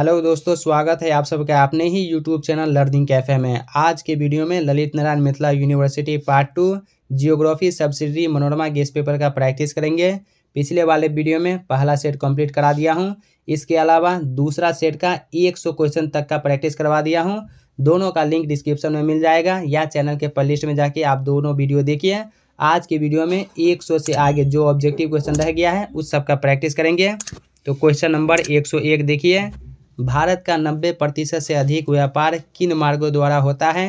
hello दोस्तों स्वागत है आप सबका आपने ही यूट्यूब चैनल लर्निंग कैफे में आज के वीडियो में Lalit Narayan Mithila university part two geography subsidiary Manorama guest paper का प्रैक्टिस करेंगे पिछले वाले वीडियो में पहला सेट कंप्लीट करा दिया हूं इसके अलावा दूसरा सेट का 100 क्वेश्चन तक का प्रैक्टिस करवा दिया हूँ दोनों का लिंक डिस्क्रिप्शन में मिल जाएगा या चैनल के प्लेलिस्ट में जाके आप दोनों वीडियो देखिए आज के वीडियो में एक से आगे जो ऑब्जेक्टिव क्वेश्चन रह गया है उस सबका प्रैक्टिस करेंगे तो क्वेश्चन नंबर 101 देखिए भारत का नब्बे प्रतिशत से अधिक व्यापार किन मार्गों द्वारा होता है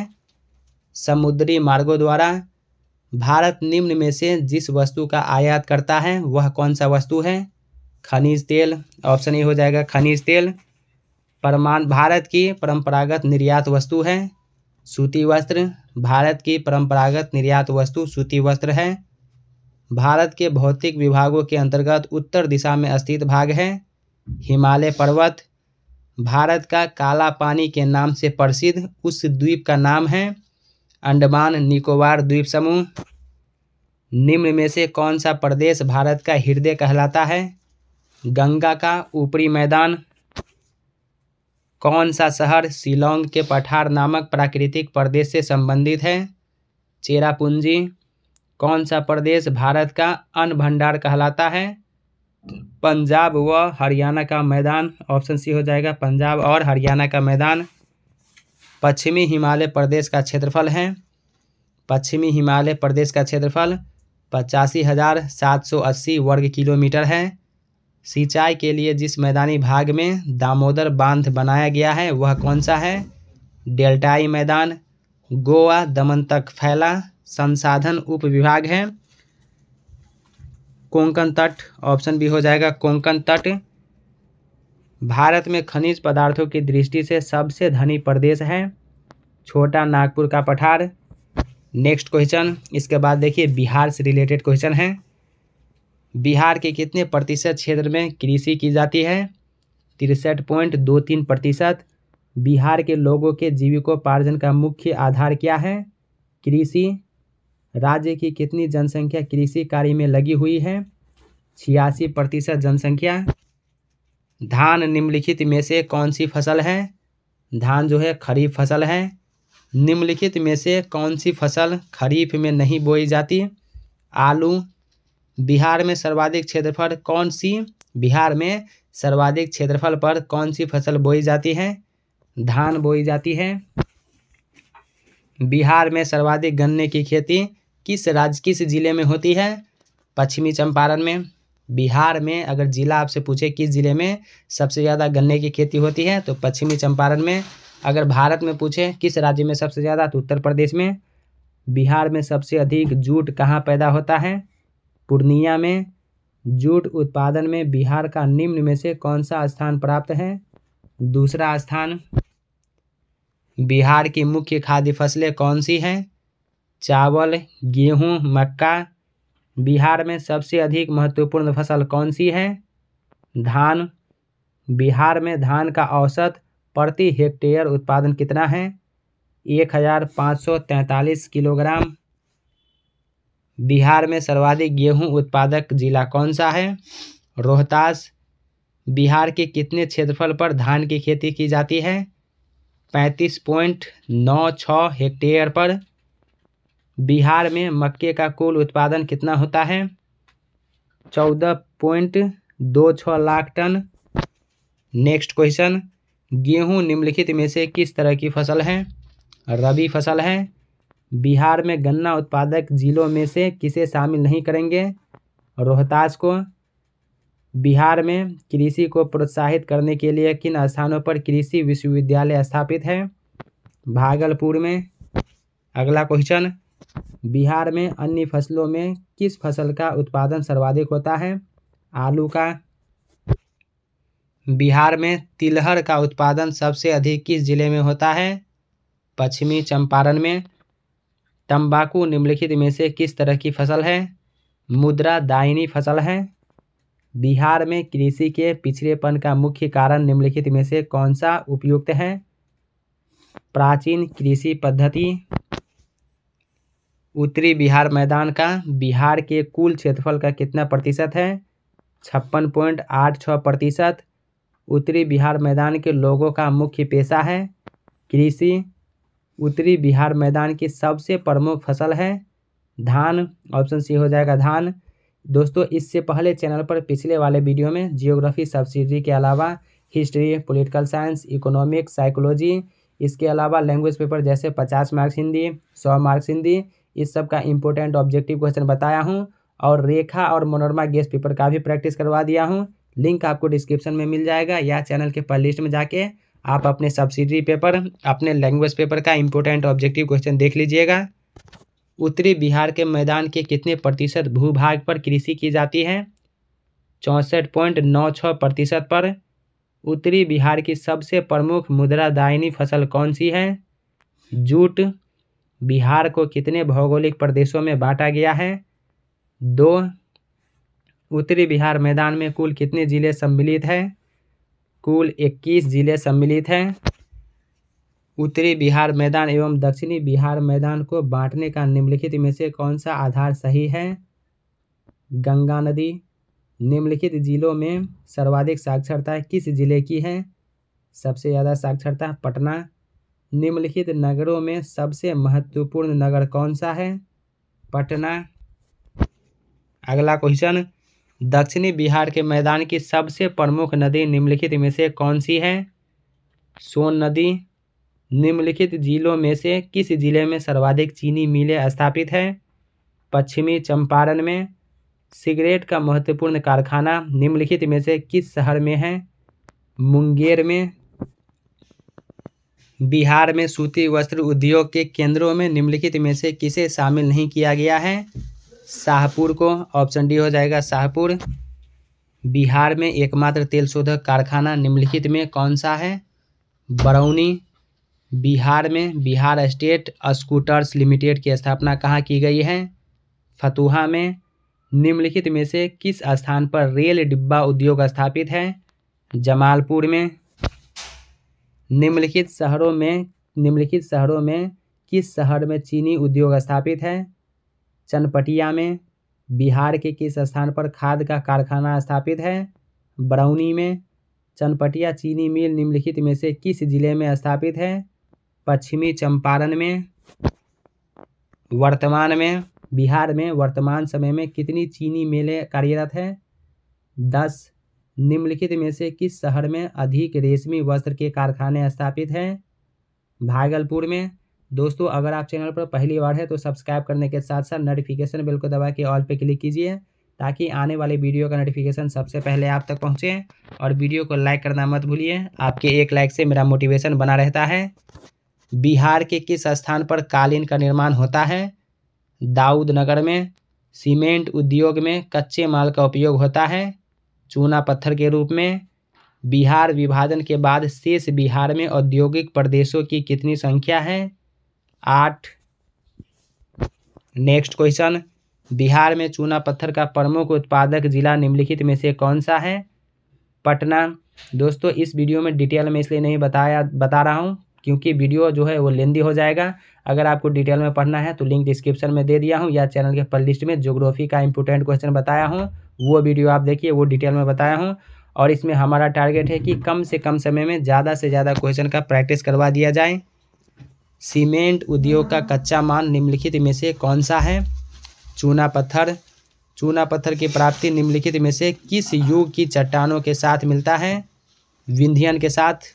समुद्री मार्गों द्वारा भारत निम्न में से जिस वस्तु का आयात करता है वह कौन सा वस्तु है खनिज तेल ऑप्शन ए हो जाएगा खनिज तेल परमान भारत की परंपरागत निर्यात वस्तु है सूती वस्त्र भारत की परंपरागत निर्यात वस्तु सूती वस्त्र है भारत के भौतिक विभागों के अंतर्गत उत्तर दिशा में स्थित भाग है हिमालय पर्वत भारत का काला पानी के नाम से प्रसिद्ध उस द्वीप का नाम है अंडमान निकोबार द्वीप समूह निम्न में से कौन सा प्रदेश भारत का हृदय कहलाता है गंगा का ऊपरी मैदान कौन सा शहर शिलोंग के पठार नामक प्राकृतिक प्रदेश से संबंधित है चेरापूंजी कौन सा प्रदेश भारत का अन्न भंडार कहलाता है पंजाब व हरियाणा का मैदान ऑप्शन सी हो जाएगा पंजाब और हरियाणा का मैदान पश्चिमी हिमालय प्रदेश का क्षेत्रफल है पश्चिमी हिमालय प्रदेश का क्षेत्रफल पचासी हज़ार सात सौ अस्सी वर्ग किलोमीटर है सिंचाई के लिए जिस मैदानी भाग में दामोदर बांध बनाया गया है वह कौन सा है डेल्टाई मैदान गोवा दमन तक फैला संसाधन उप विभाग है कोंकण तट ऑप्शन बी हो जाएगा कोंकण तट भारत में खनिज पदार्थों की दृष्टि से सबसे धनी प्रदेश है छोटा नागपुर का पठार नेक्स्ट क्वेश्चन इसके बाद देखिए बिहार से रिलेटेड क्वेश्चन है बिहार के कितने प्रतिशत क्षेत्र में कृषि की जाती है तिरसठ पॉइंट दो तीन प्रतिशत बिहार के लोगों के जीविकोपार्जन का मुख्य आधार क्या है कृषि राज्य की कितनी जनसंख्या कृषि कार्य में लगी हुई है छियासी प्रतिशत जनसंख्या धान निम्नलिखित में से कौन सी फसल है धान जो है खरीफ फसल है निम्नलिखित में से कौन सी फसल खरीफ में नहीं बोई जाती आलू बिहार में सर्वाधिक क्षेत्रफल कौन सी बिहार में सर्वाधिक क्षेत्रफल पर कौन सी फसल बोई जाती है धान बोई जाती है बिहार में सर्वाधिक गन्ने की खेती किस राज्य किस जिले में होती है पश्चिमी चंपारण में बिहार में अगर ज़िला आपसे पूछे किस ज़िले में सबसे ज़्यादा गन्ने की खेती होती है तो पश्चिमी चंपारण में अगर भारत में पूछे किस राज्य में सबसे ज़्यादा तो उत्तर प्रदेश में बिहार में सबसे अधिक जूट कहाँ पैदा होता है पूर्णिया में जूट उत्पादन में बिहार का निम्न में से कौन सा स्थान प्राप्त है दूसरा स्थान बिहार की मुख्य खाद्य फसलें कौन सी हैं चावल गेहूँ मक्का बिहार में सबसे अधिक महत्वपूर्ण फसल कौन सी है धान बिहार में धान का औसत प्रति हेक्टेयर उत्पादन कितना है एक हज़ार पाँच सौ तैंतालीस किलोग्राम बिहार में सर्वाधिक गेहूं उत्पादक जिला कौन सा है रोहतास बिहार के कितने क्षेत्रफल पर धान की खेती की जाती है पैंतीस पॉइंट नौ छः हेक्टेयर पर बिहार में मक्के का कुल उत्पादन कितना होता है चौदह पॉइंट दो छः लाख टन नेक्स्ट क्वेश्चन गेहूं निम्नलिखित में से किस तरह की फसल है रबी फसल है बिहार में गन्ना उत्पादक जिलों में से किसे शामिल नहीं करेंगे रोहतास को बिहार में कृषि को प्रोत्साहित करने के लिए किन स्थानों पर कृषि विश्वविद्यालय स्थापित है भागलपुर में अगला क्वेश्चन बिहार में अन्य फसलों में किस फसल का उत्पादन सर्वाधिक होता है आलू का बिहार में तिलहर का उत्पादन सबसे अधिक किस जिले में होता है पश्चिमी चंपारण में तंबाकू निम्नलिखित में से किस तरह की फसल है मुद्रा दायनी फसल है बिहार में कृषि के पिछड़ेपन का मुख्य कारण निम्नलिखित में से कौन सा उपयुक्त है प्राचीन कृषि पद्धति उत्तरी बिहार मैदान का बिहार के कुल क्षेत्रफल का कितना प्रतिशत है छप्पन पॉइंट आठ छः प्रतिशत उत्तरी बिहार मैदान के लोगों का मुख्य पेशा है कृषि उत्तरी बिहार मैदान की सबसे प्रमुख फसल है धान ऑप्शन सी हो जाएगा धान दोस्तों इससे पहले चैनल पर पिछले वाले वीडियो में जियोग्राफी सब्सिडी के अलावा history political science economics psychology इसके अलावा लैंग्वेज पेपर जैसे पचास मार्क्स हिंदी सौ मार्क्स हिंदी इस सब का इंपॉर्टेंट ऑब्जेक्टिव क्वेश्चन बताया हूँ और रेखा और मनोरमा गेस पेपर का भी प्रैक्टिस करवा दिया हूँ लिंक आपको डिस्क्रिप्शन में मिल जाएगा या चैनल के प्लेलिस्ट में जाके आप अपने सब्सिडी पेपर अपने लैंग्वेज पेपर का इंपॉर्टेंट ऑब्जेक्टिव क्वेश्चन देख लीजिएगा उत्तरी बिहार के मैदान के कितने प्रतिशत भूभाग पर कृषि की जाती है चौंसठ पॉइंट नौ छः प्रतिशत पर उत्तरी बिहार की सबसे प्रमुख मुद्रादायिनी फसल कौन सी है जूट बिहार को कितने भौगोलिक प्रदेशों में बांटा गया है दो उत्तरी बिहार मैदान में कुल कितने ज़िले सम्मिलित हैं कुल 21 ज़िले सम्मिलित हैं उत्तरी बिहार मैदान एवं दक्षिणी बिहार मैदान को बांटने का निम्नलिखित में से कौन सा आधार सही है गंगा नदी निम्नलिखित जिलों में सर्वाधिक साक्षरता किस जिले की है सबसे ज़्यादा साक्षरता पटना निम्नलिखित नगरों में सबसे महत्वपूर्ण नगर कौन सा है पटना अगला क्वेश्चन दक्षिणी बिहार के मैदान की सबसे प्रमुख नदी निम्नलिखित में से कौन सी है सोन नदी निम्नलिखित जिलों में से किस जिले में सर्वाधिक चीनी मिलें स्थापित है पश्चिमी चंपारण में सिगरेट का महत्वपूर्ण कारखाना निम्नलिखित में से किस शहर में है मुंगेर में बिहार में सूती वस्त्र उद्योग के केंद्रों में निम्नलिखित में से किसे शामिल नहीं किया गया है शाहपुर को ऑप्शन डी हो जाएगा शाहपुर बिहार में एकमात्र तेल शोधक कारखाना निम्नलिखित में कौन सा है बरौनी बिहार में बिहार स्टेट स्कूटर्स लिमिटेड की स्थापना कहाँ की गई है फतुहा में निम्नलिखित में से किस स्थान पर रेल डिब्बा उद्योग स्थापित है जमालपुर में निम्नलिखित शहरों में निम्नलिखित शहरों में किस शहर में चीनी उद्योग स्थापित है चनपटिया में बिहार के किस स्थान पर खाद का कारखाना स्थापित है बरौनी में चनपटिया चीनी मिल निम्नलिखित में से किस जिले में स्थापित है पश्चिमी चंपारण में वर्तमान में बिहार में वर्तमान समय में कितनी चीनी मिलें कार्यरत है दस निम्नलिखित में से किस शहर में अधिक रेशमी वस्त्र के कारखाने स्थापित हैं भागलपुर में दोस्तों अगर आप चैनल पर पहली बार है तो सब्सक्राइब करने के साथ साथ नोटिफिकेशन बिल को दबा के ऑल पे क्लिक कीजिए ताकि आने वाले वीडियो का नोटिफिकेशन सबसे पहले आप तक पहुंचे और वीडियो को लाइक करना मत भूलिए आपके एक लाइक से मेरा मोटिवेशन बना रहता है बिहार के किस स्थान पर कालीन का निर्माण होता है दाऊद नगर में सीमेंट उद्योग में कच्चे माल का उपयोग होता है चूना पत्थर के रूप में बिहार विभाजन के बाद शेष बिहार में औद्योगिक प्रदेशों की कितनी संख्या है आठ नेक्स्ट क्वेश्चन बिहार में चूना पत्थर का प्रमुख उत्पादक जिला निम्नलिखित में से कौन सा है पटना दोस्तों इस वीडियो में डिटेल में इसलिए नहीं बताया बता रहा हूँ क्योंकि वीडियो जो है वो लेंदी हो जाएगा अगर आपको डिटेल में पढ़ना है तो लिंक डिस्क्रिप्शन में दे दिया हूँ या चैनल के प्ले लिस्ट में जोग्राफी का इंपोर्टेंट क्वेश्चन बताया हूँ वो वीडियो आप देखिए वो डिटेल में बताया हूँ और इसमें हमारा टारगेट है कि कम से कम समय में ज़्यादा से ज़्यादा क्वेश्चन का प्रैक्टिस करवा दिया जाए सीमेंट उद्योग का कच्चा माल निम्नलिखित में से कौन सा है चूना पत्थर चूना पत्थर की प्राप्ति निम्नलिखित में से किस युग की चट्टानों के साथ मिलता है विंध्यन के साथ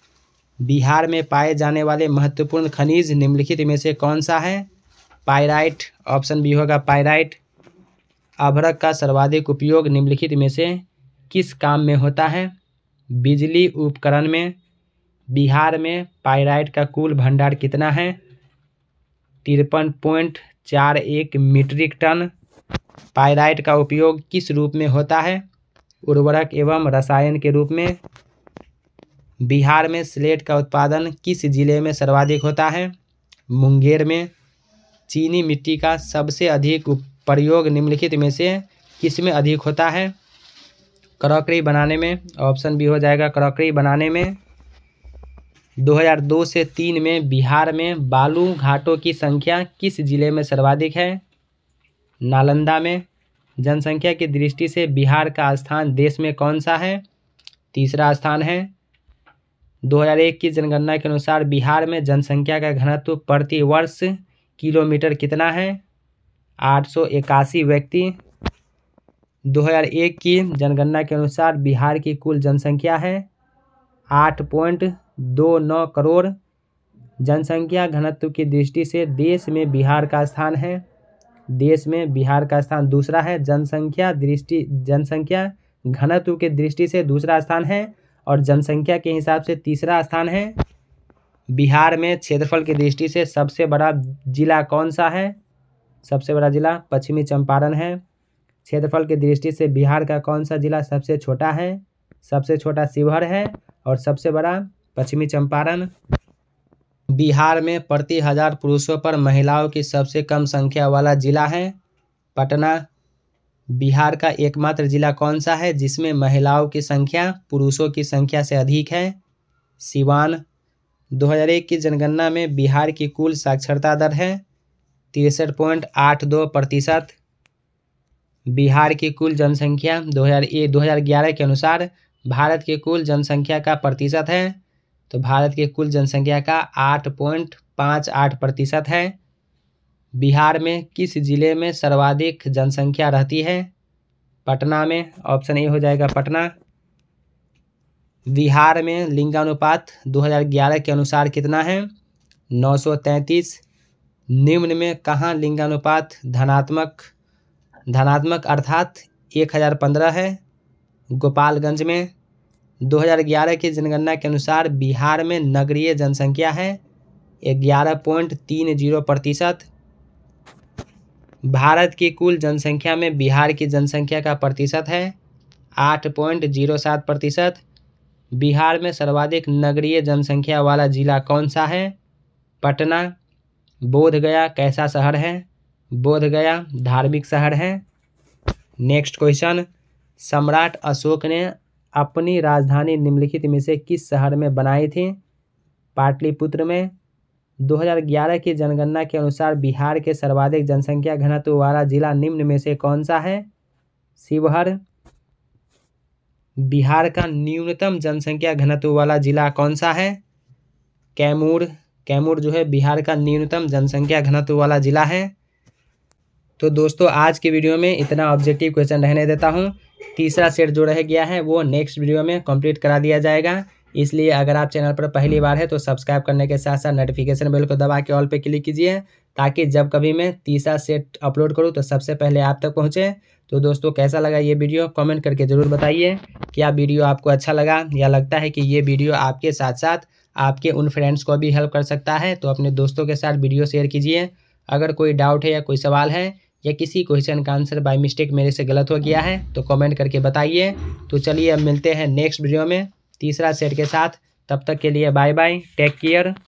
बिहार में पाए जाने वाले महत्वपूर्ण खनिज निम्नलिखित में से कौन सा है पायराइट ऑप्शन बी होगा पायराइट अभ्रक का सर्वाधिक उपयोग निम्नलिखित में से किस काम में होता है बिजली उपकरण में बिहार में पाइराइट का कुल भंडार कितना है तिरपन पॉइंट चार एक मीट्रिक टन पाइराइट का उपयोग किस रूप में होता है उर्वरक एवं रसायन के रूप में बिहार में स्लेट का उत्पादन किस जिले में सर्वाधिक होता है मुंगेर में चीनी मिट्टी का सबसे अधिक उप प्रयोग निम्नलिखित में से किस में अधिक होता है क्रॉकरी बनाने में ऑप्शन बी हो जाएगा क्रॉकरी बनाने में 2002 से तीन में बिहार में बालू घाटों की संख्या किस जिले में सर्वाधिक है नालंदा में जनसंख्या की दृष्टि से बिहार का स्थान देश में कौन सा है तीसरा स्थान है 2001 की जनगणना के अनुसार बिहार में जनसंख्या का घनत्व प्रति वर्ष किलोमीटर कितना है आठ सौ इक्यासी व्यक्ति 2001 की जनगणना के अनुसार बिहार की कुल जनसंख्या है आठ पॉइंट दो नौ करोड़ जनसंख्या घनत्व की दृष्टि से देश में बिहार का स्थान है देश में बिहार का स्थान दूसरा है जनसंख्या दृष्टि जनसंख्या घनत्व के दृष्टि से दूसरा स्थान है और जनसंख्या के हिसाब से तीसरा स्थान है बिहार में क्षेत्रफल की दृष्टि से सबसे बड़ा जिला कौन सा है सबसे बड़ा जिला पश्चिमी चंपारण है क्षेत्रफल की दृष्टि से बिहार का कौन सा जिला सबसे छोटा है सबसे छोटा शिवहर है और सबसे बड़ा पश्चिमी चंपारण बिहार में प्रति हजार पुरुषों पर महिलाओं की सबसे कम संख्या वाला जिला है पटना बिहार का एकमात्र जिला कौन सा है जिसमें महिलाओं की संख्या पुरुषों की संख्या से अधिक है सिवान 2001 की जनगणना में बिहार की कुल साक्षरता दर है तिरसठ पॉइंट आठ दो प्रतिशत बिहार की कुल जनसंख्या हज़ार 2011 के अनुसार भारत की कुल जनसंख्या का प्रतिशत है तो भारत के कुल जनसंख्या का आठ पॉइंट पाँच आठ प्रतिशत है बिहार में किस ज़िले में सर्वाधिक जनसंख्या रहती है पटना में ऑप्शन ए हो जाएगा पटना बिहार में लिंगानुपात 2011 के अनुसार कितना है तैंतीस निम्न में कहाँ लिंगानुपात धनात्मक धनात्मक अर्थात एक हज़ार पंद्रह है गोपालगंज में 2011 की जनगणना के अनुसार बिहार में नगरीय जनसंख्या है ग्यारह पॉइंट तीन जीरो प्रतिशत भारत की कुल जनसंख्या में बिहार की जनसंख्या का प्रतिशत है आठ पॉइंट जीरो सात प्रतिशत बिहार में सर्वाधिक नगरीय जनसंख्या वाला जिला कौन सा है पटना बोधगया कैसा शहर है बोधगया धार्मिक शहर है नेक्स्ट क्वेश्चन सम्राट अशोक ने अपनी राजधानी निम्नलिखित में से किस शहर में बनाई थी पाटलिपुत्र में 2011 की जनगणना के अनुसार बिहार के सर्वाधिक जनसंख्या घनत्व वाला जिला निम्न में से कौन सा है शिवहर बिहार का न्यूनतम जनसंख्या घनत्व वाला जिला कौन सा है कैमूर कैमूर जो है बिहार का न्यूनतम जनसंख्या घनत्व वाला जिला है तो दोस्तों आज के वीडियो में इतना ऑब्जेक्टिव क्वेश्चन रहने देता हूँ तीसरा सेट जो रह गया है वो नेक्स्ट वीडियो में कंप्लीट करा दिया जाएगा इसलिए अगर आप चैनल पर पहली बार है तो सब्सक्राइब करने के साथ साथ नोटिफिकेशन बेल को दबा के ऑल पे क्लिक कीजिए ताकि जब कभी मैं तीसरा सेट अपलोड करूँ तो सबसे पहले आप तक पहुँचे तो दोस्तों कैसा लगा ये वीडियो कमेंट करके ज़रूर बताइए क्या वीडियो आपको अच्छा लगा या लगता है कि ये वीडियो आपके साथ साथ आपके उन फ्रेंड्स को भी हेल्प कर सकता है तो अपने दोस्तों के साथ वीडियो शेयर कीजिए अगर कोई डाउट है या कोई सवाल है या किसी क्वेश्चन का आंसर बाय मिस्टेक मेरे से गलत हो गया है तो कमेंट करके बताइए तो चलिए अब मिलते हैं नेक्स्ट वीडियो में तीसरा सेट के साथ तब तक के लिए बाय बाय टेक केयर